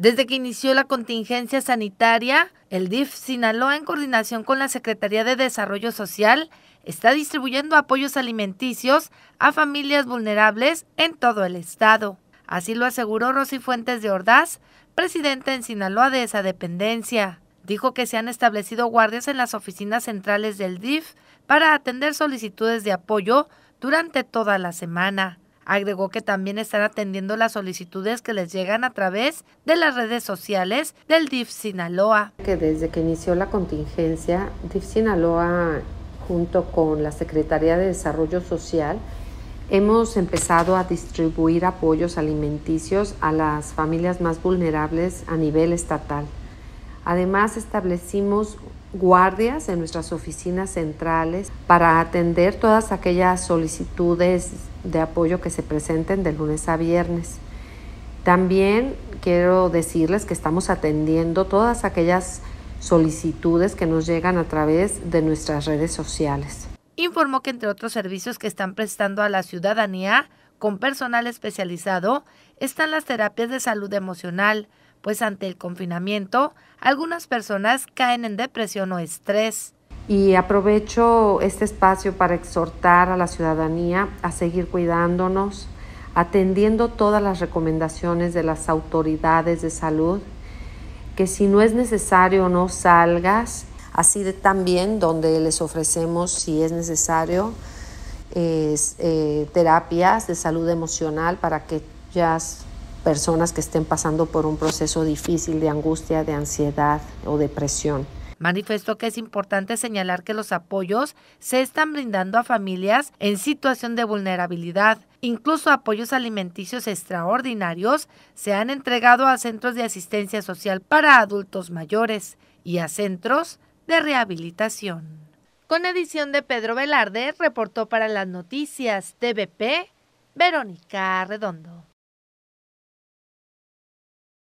Desde que inició la contingencia sanitaria, el DIF Sinaloa, en coordinación con la Secretaría de Desarrollo Social, está distribuyendo apoyos alimenticios a familias vulnerables en todo el estado. Así lo aseguró Rosy Fuentes de Ordaz, presidenta en Sinaloa de esa dependencia. Dijo que se han establecido guardias en las oficinas centrales del DIF para atender solicitudes de apoyo durante toda la semana. Agregó que también están atendiendo las solicitudes que les llegan a través de las redes sociales del DIF Sinaloa. Que desde que inició la contingencia, DIF Sinaloa junto con la Secretaría de Desarrollo Social hemos empezado a distribuir apoyos alimenticios a las familias más vulnerables a nivel estatal. Además, establecimos guardias en nuestras oficinas centrales para atender todas aquellas solicitudes de apoyo que se presenten de lunes a viernes. También quiero decirles que estamos atendiendo todas aquellas solicitudes que nos llegan a través de nuestras redes sociales. Informó que entre otros servicios que están prestando a la ciudadanía con personal especializado están las terapias de salud emocional, pues ante el confinamiento algunas personas caen en depresión o estrés. Y aprovecho este espacio para exhortar a la ciudadanía a seguir cuidándonos, atendiendo todas las recomendaciones de las autoridades de salud, que si no es necesario no salgas, así de también donde les ofrecemos si es necesario eh, terapias de salud emocional para que ellas personas que estén pasando por un proceso difícil de angustia, de ansiedad o depresión. Manifestó que es importante señalar que los apoyos se están brindando a familias en situación de vulnerabilidad. Incluso apoyos alimenticios extraordinarios se han entregado a centros de asistencia social para adultos mayores y a centros de rehabilitación. Con edición de Pedro Velarde, reportó para las noticias TVP Verónica Redondo.